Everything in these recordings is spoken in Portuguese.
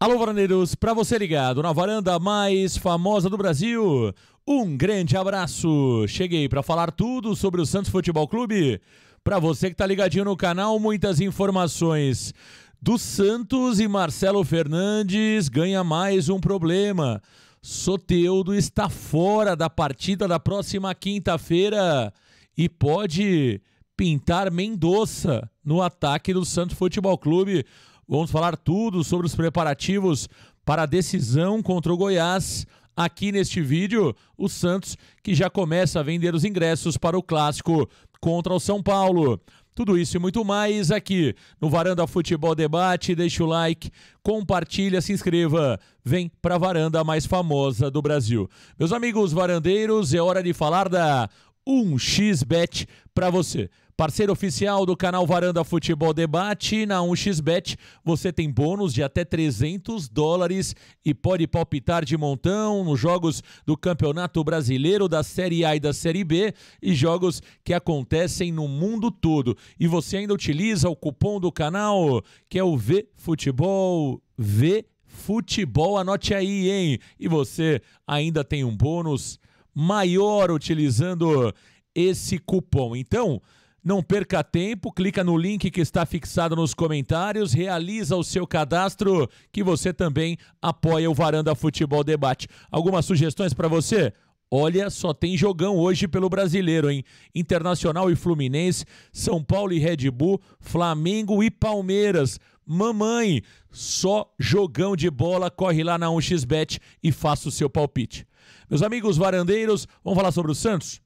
Alô, varandeiros, para você ligado na varanda mais famosa do Brasil, um grande abraço. Cheguei para falar tudo sobre o Santos Futebol Clube. Para você que tá ligadinho no canal, muitas informações. Do Santos e Marcelo Fernandes ganha mais um problema. Soteudo está fora da partida da próxima quinta-feira e pode pintar Mendonça no ataque do Santos Futebol Clube. Vamos falar tudo sobre os preparativos para a decisão contra o Goiás. Aqui neste vídeo, o Santos que já começa a vender os ingressos para o clássico contra o São Paulo. Tudo isso e muito mais aqui no Varanda Futebol Debate. Deixa o like, compartilha, se inscreva. Vem para a varanda mais famosa do Brasil. Meus amigos varandeiros, é hora de falar da 1xBet para você. Parceiro oficial do canal Varanda Futebol Debate, na 1xBet você tem bônus de até 300 dólares e pode palpitar de montão nos jogos do Campeonato Brasileiro, da Série A e da Série B e jogos que acontecem no mundo todo. E você ainda utiliza o cupom do canal, que é o VFutebol, V Futebol, anote aí, hein? E você ainda tem um bônus maior utilizando esse cupom. Então, não perca tempo, clica no link que está fixado nos comentários, realiza o seu cadastro que você também apoia o Varanda Futebol Debate. Algumas sugestões para você? Olha, só tem jogão hoje pelo brasileiro, hein? Internacional e Fluminense, São Paulo e Red Bull, Flamengo e Palmeiras. Mamãe, só jogão de bola, corre lá na 1xBet e faça o seu palpite. Meus amigos varandeiros, vamos falar sobre o Santos?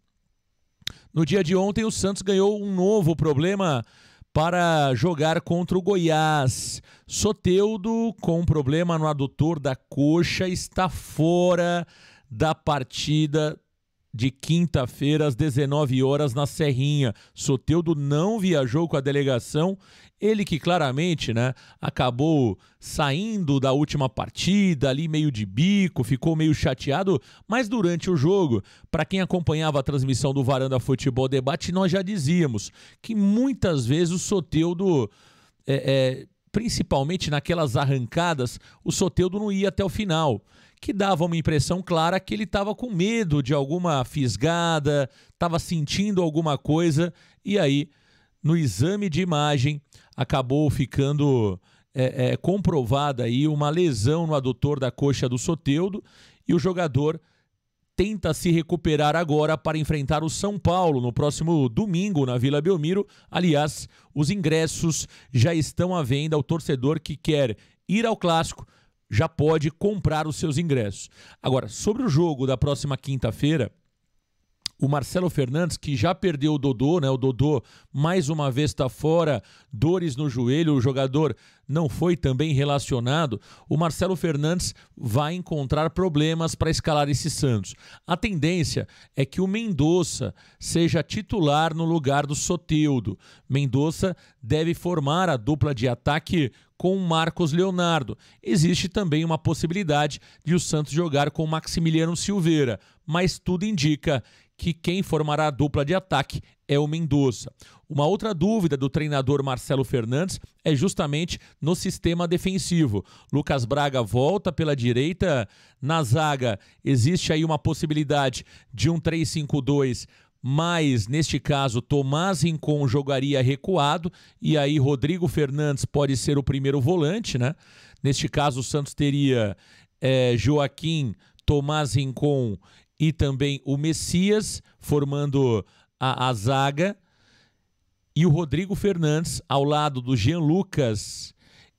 No dia de ontem, o Santos ganhou um novo problema para jogar contra o Goiás. Soteudo, com problema no adutor da coxa, está fora da partida de quinta-feira às 19 horas na Serrinha. Soteudo não viajou com a delegação, ele que claramente, né, acabou saindo da última partida ali meio de bico, ficou meio chateado, mas durante o jogo, para quem acompanhava a transmissão do Varanda Futebol Debate, nós já dizíamos que muitas vezes o Soteudo é, é, principalmente naquelas arrancadas, o Soteudo não ia até o final que dava uma impressão clara que ele estava com medo de alguma fisgada, estava sentindo alguma coisa, e aí, no exame de imagem, acabou ficando é, é, comprovada aí uma lesão no adutor da coxa do Soteudo, e o jogador tenta se recuperar agora para enfrentar o São Paulo no próximo domingo na Vila Belmiro. Aliás, os ingressos já estão à venda. O torcedor que quer ir ao clássico já pode comprar os seus ingressos. Agora, sobre o jogo da próxima quinta-feira, o Marcelo Fernandes, que já perdeu o Dodô, né? O Dodô mais uma vez está fora, dores no joelho, o jogador não foi também relacionado. O Marcelo Fernandes vai encontrar problemas para escalar esse Santos. A tendência é que o Mendonça seja titular no lugar do Soteudo. Mendonça deve formar a dupla de ataque com Marcos Leonardo. Existe também uma possibilidade de o Santos jogar com Maximiliano Silveira, mas tudo indica que quem formará a dupla de ataque é o Mendonça. Uma outra dúvida do treinador Marcelo Fernandes é justamente no sistema defensivo. Lucas Braga volta pela direita, na zaga existe aí uma possibilidade de um 3-5-2 mas neste caso Tomás Rincon jogaria recuado e aí Rodrigo Fernandes pode ser o primeiro volante, né? Neste caso o Santos teria é, Joaquim, Tomás Rincon e também o Messias formando a, a zaga e o Rodrigo Fernandes ao lado do Jean Lucas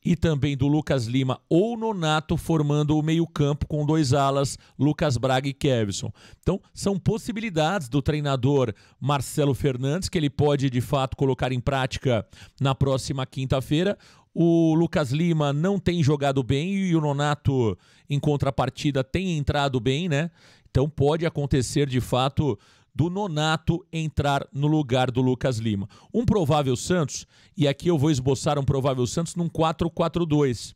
e também do Lucas Lima ou Nonato, formando o meio-campo com dois alas, Lucas Braga e Kevson. Então, são possibilidades do treinador Marcelo Fernandes, que ele pode de fato colocar em prática na próxima quinta-feira. O Lucas Lima não tem jogado bem e o Nonato, em contrapartida, tem entrado bem, né? Então pode acontecer de fato do Nonato entrar no lugar do Lucas Lima. Um provável Santos, e aqui eu vou esboçar um provável Santos num 4-4-2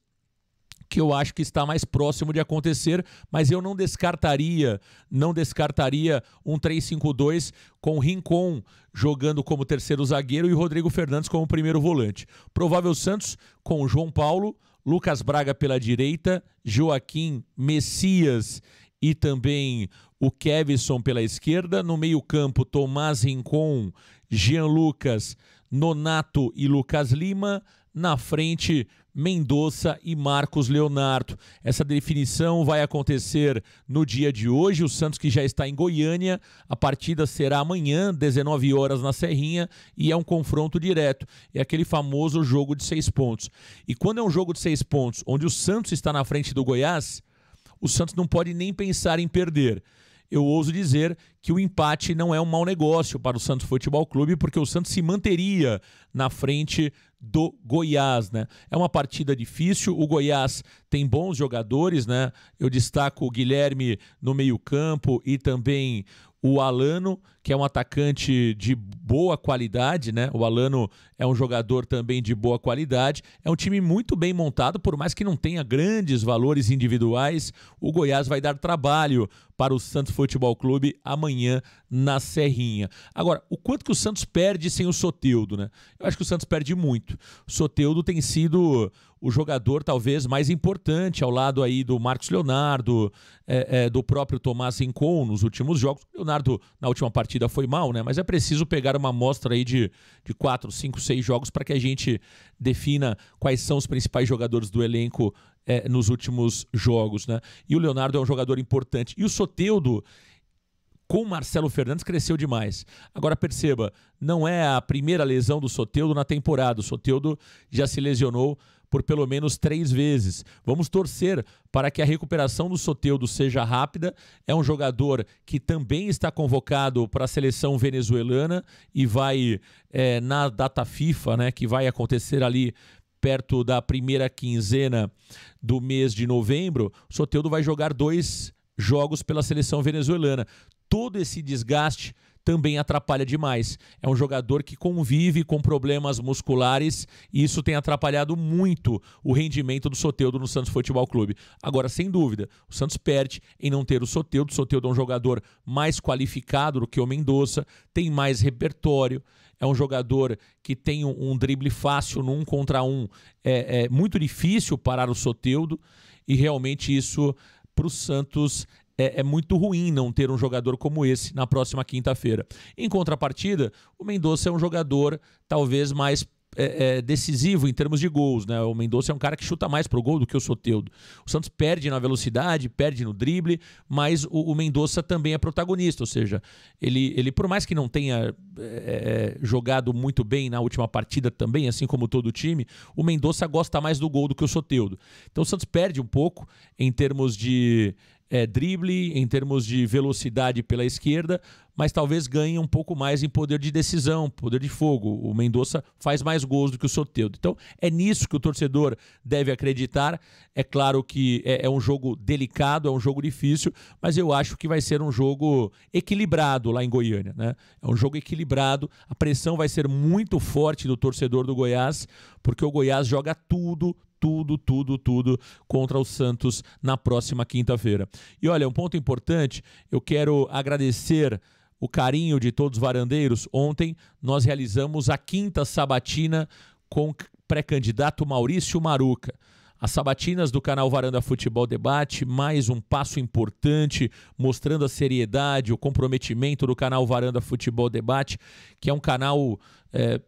que eu acho que está mais próximo de acontecer, mas eu não descartaria, não descartaria um 3-5-2 com Rincon jogando como terceiro zagueiro e Rodrigo Fernandes como primeiro volante. Provável Santos com João Paulo, Lucas Braga pela direita, Joaquim Messias e também o Kevson pela esquerda, no meio-campo, Tomás Rincon, Jean Lucas, Nonato e Lucas Lima, na frente, Mendonça e Marcos Leonardo. Essa definição vai acontecer no dia de hoje. O Santos, que já está em Goiânia, a partida será amanhã, 19 horas, na Serrinha, e é um confronto direto. É aquele famoso jogo de seis pontos. E quando é um jogo de seis pontos, onde o Santos está na frente do Goiás, o Santos não pode nem pensar em perder eu ouso dizer que o empate não é um mau negócio para o Santos Futebol Clube, porque o Santos se manteria na frente do Goiás, né? É uma partida difícil. O Goiás tem bons jogadores, né? Eu destaco o Guilherme no meio-campo e também o Alano, que é um atacante de boa qualidade, né? O Alano é um jogador também de boa qualidade. É um time muito bem montado, por mais que não tenha grandes valores individuais. O Goiás vai dar trabalho para o Santos Futebol Clube amanhã na Serrinha. Agora, o quanto que o Santos perde sem o Soteudo, né? Eu acho que o Santos perde muito. O Soteudo tem sido o jogador talvez mais importante ao lado aí do Marcos Leonardo, é, é, do próprio Tomás Rincon nos últimos jogos. Leonardo na última partida foi mal, né? Mas é preciso pegar uma amostra aí de, de quatro, cinco, seis jogos para que a gente defina quais são os principais jogadores do elenco é, nos últimos jogos, né? E o Leonardo é um jogador importante. E o Soteudo com Marcelo Fernandes cresceu demais. Agora perceba, não é a primeira lesão do Soteudo na temporada. O Soteudo já se lesionou por pelo menos três vezes. Vamos torcer para que a recuperação do Soteudo seja rápida. É um jogador que também está convocado para a seleção venezuelana e vai é, na data FIFA, né, que vai acontecer ali perto da primeira quinzena do mês de novembro. O Soteudo vai jogar dois jogos pela seleção venezuelana todo esse desgaste também atrapalha demais. É um jogador que convive com problemas musculares e isso tem atrapalhado muito o rendimento do Soteudo no Santos Futebol Clube. Agora, sem dúvida, o Santos perde em não ter o Soteudo. O Soteudo é um jogador mais qualificado do que o Mendonça, tem mais repertório, é um jogador que tem um, um drible fácil num contra um. É, é muito difícil parar o Soteudo e realmente isso para o Santos é, é muito ruim não ter um jogador como esse na próxima quinta-feira. Em contrapartida, o Mendonça é um jogador talvez mais é, é decisivo em termos de gols, né? O Mendonça é um cara que chuta mais pro gol do que o Soteudo. O Santos perde na velocidade, perde no drible, mas o, o Mendonça também é protagonista, ou seja, ele, ele por mais que não tenha é, é jogado muito bem na última partida também, assim como todo o time, o Mendonça gosta mais do gol do que o Soteudo. Então o Santos perde um pouco em termos de é, drible, em termos de velocidade pela esquerda, mas talvez ganhe um pouco mais em poder de decisão, poder de fogo. O Mendonça faz mais gols do que o Soteldo. Então é nisso que o torcedor deve acreditar. É claro que é, é um jogo delicado, é um jogo difícil, mas eu acho que vai ser um jogo equilibrado lá em Goiânia. Né? É um jogo equilibrado, a pressão vai ser muito forte do torcedor do Goiás, porque o Goiás joga tudo, tudo, tudo, tudo contra o Santos na próxima quinta-feira. E olha, um ponto importante, eu quero agradecer o carinho de todos os varandeiros. Ontem nós realizamos a quinta sabatina com o pré-candidato Maurício Maruca. As sabatinas do canal Varanda Futebol Debate, mais um passo importante, mostrando a seriedade, o comprometimento do canal Varanda Futebol Debate, que é um canal é,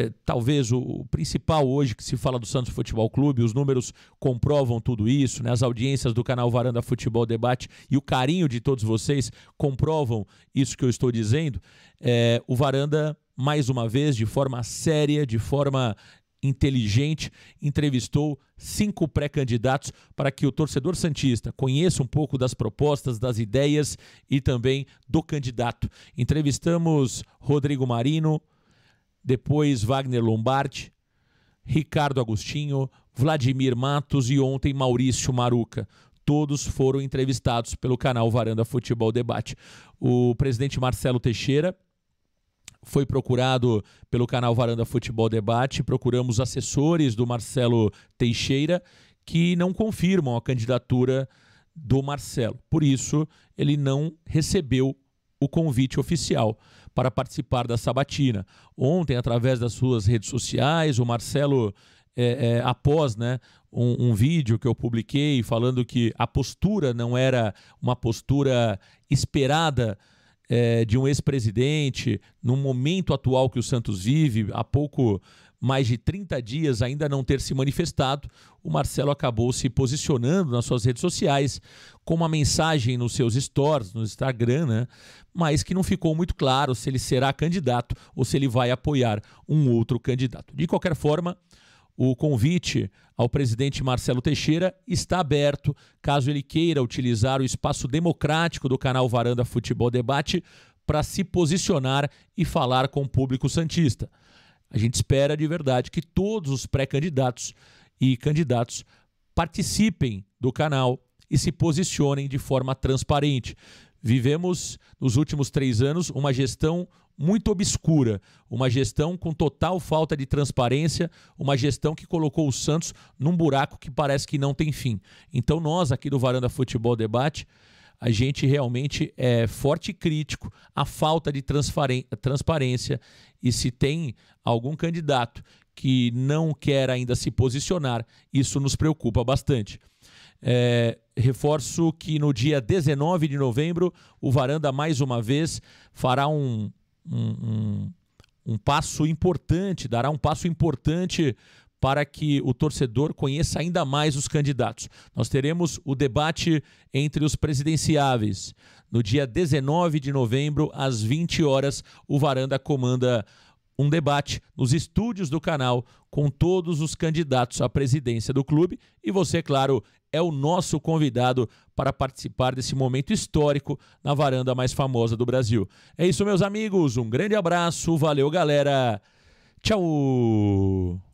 é, talvez o, o, principal hoje que se fala do Santos Futebol Clube, os números comprovam tudo isso, né? as audiências do canal Varanda Futebol Debate e o carinho de todos vocês comprovam isso que eu estou dizendo. É, o Varanda, mais uma vez, de forma séria, de forma inteligente, entrevistou cinco pré-candidatos para que o torcedor Santista conheça um pouco das propostas, das ideias e também do candidato. Entrevistamos Rodrigo Marino depois Wagner Lombardi, Ricardo Agostinho, Vladimir Matos e ontem Maurício Maruca. Todos foram entrevistados pelo canal Varanda Futebol Debate. O presidente Marcelo Teixeira foi procurado pelo canal Varanda Futebol Debate, procuramos assessores do Marcelo Teixeira que não confirmam a candidatura do Marcelo. Por isso, ele não recebeu o convite oficial para participar da sabatina. Ontem, através das suas redes sociais, o Marcelo, é, é, após né, um, um, vídeo que eu publiquei falando que a postura não era uma postura esperada é, de um ex-presidente, no momento atual que o Santos vive, há pouco mais de 30 dias ainda não ter se manifestado, o Marcelo acabou se posicionando nas suas redes sociais com uma mensagem nos seus stories, no Instagram, né? mas que não ficou muito claro se ele será candidato ou se ele vai apoiar um outro candidato. De qualquer forma, o convite ao presidente Marcelo Teixeira está aberto, caso ele queira utilizar o espaço democrático do canal Varanda Futebol Debate para se posicionar e falar com o público santista. A gente espera de verdade que todos os pré-candidatos e candidatos participem do canal e se posicionem de forma transparente. Vivemos nos últimos três anos uma gestão muito obscura, uma gestão com total falta de transparência, uma gestão que colocou o Santos num buraco que parece que não tem fim. Então, nós aqui do Varanda Futebol Debate a gente realmente é forte e crítico à falta de transparência. E se tem algum candidato que não quer ainda se posicionar, isso nos preocupa bastante. É, reforço que no dia 19 de novembro, o Varanda, mais uma vez, fará um, um, um, um passo importante, dará um passo importante para que o torcedor conheça ainda mais os candidatos. Nós teremos o debate entre os presidenciáveis no dia 19 de novembro, às 20 horas. O Varanda comanda um debate nos estúdios do canal com todos os candidatos à presidência do clube e você, claro, é o nosso convidado para participar desse momento histórico na varanda mais famosa do Brasil. É isso, meus amigos, um grande abraço, valeu, galera. Tchau.